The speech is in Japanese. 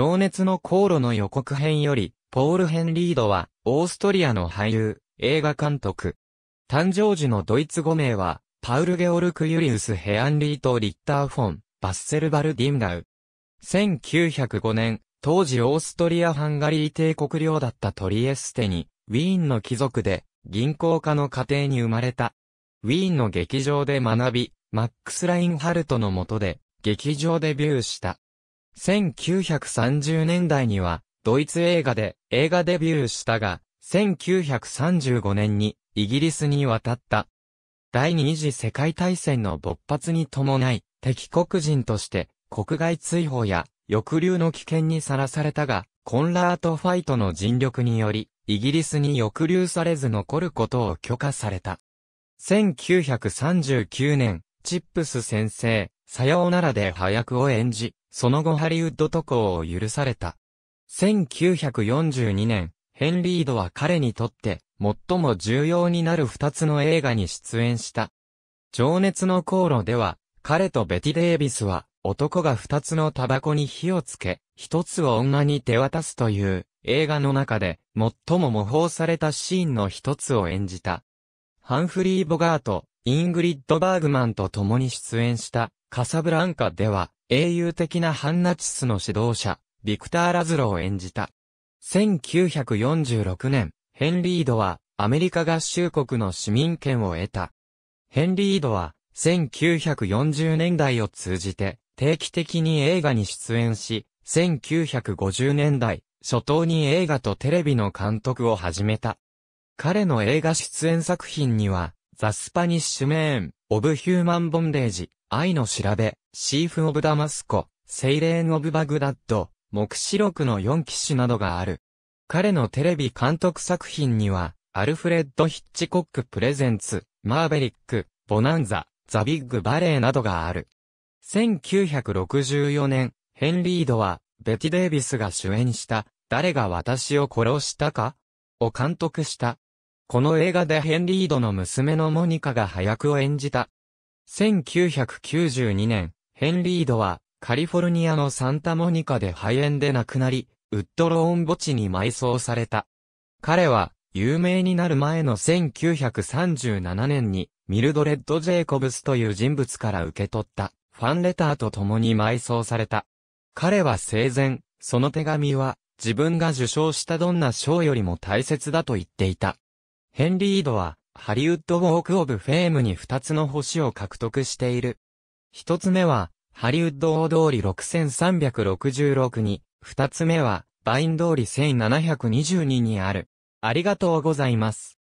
情熱の航路の予告編より、ポール・ヘンリードは、オーストリアの俳優、映画監督。誕生時のドイツ語名は、パウル・ゲオルク・ユリウス・ヘアンリート・リッター・フォン、バッセルバル・ディンガウ。1905年、当時オーストリア・ハンガリー帝国領だったトリエステに、ウィーンの貴族で、銀行家の家庭に生まれた。ウィーンの劇場で学び、マックス・ラインハルトの下で、劇場デビューした。1930年代には、ドイツ映画で映画デビューしたが、1935年にイギリスに渡った。第二次世界大戦の勃発に伴い、敵国人として国外追放や抑留の危険にさらされたが、コンラート・ファイトの尽力により、イギリスに抑留されず残ることを許可された。1939年、チップス先生、さようならで早くを演じ、その後ハリウッド渡航を許された。1942年、ヘンリードは彼にとって最も重要になる二つの映画に出演した。情熱の航路では、彼とベティ・デイビスは男が二つのタバコに火をつけ、一つを女に手渡すという映画の中で最も模倣されたシーンの一つを演じた。ハンフリー・ボガート、イングリッド・バーグマンと共に出演したカサブランカでは英雄的な反ナチスの指導者、ビクター・ラズロを演じた。1946年、ヘンリードはアメリカ合衆国の市民権を得た。ヘンリードは1940年代を通じて定期的に映画に出演し、1950年代初頭に映画とテレビの監督を始めた。彼の映画出演作品には、ザ・スパニッシュ・メーン、オブ・ヒューマン・ボンデージ、愛の調べ、シーフ・オブ・ダマスコ、セイレーン・オブ・バグダッド、目視録の4騎士などがある。彼のテレビ監督作品には、アルフレッド・ヒッチコック・プレゼンツ、マーベリック、ボナンザ、ザ・ビッグ・バレーなどがある。1964年、ヘンリードは、ベティ・デイビスが主演した、誰が私を殺したかを監督した。この映画でヘンリードの娘のモニカが早くを演じた。1992年、ヘンリードはカリフォルニアのサンタモニカで肺炎で亡くなり、ウッドローン墓地に埋葬された。彼は有名になる前の1937年にミルドレッド・ジェイコブスという人物から受け取ったファンレターと共に埋葬された。彼は生前、その手紙は自分が受賞したどんな賞よりも大切だと言っていた。ヘンリー・イドは、ハリウッド・ウォーク・オブ・フェームに2つの星を獲得している。1つ目は、ハリウッド大通り6366に、2つ目は、バイン通り1722にある。ありがとうございます。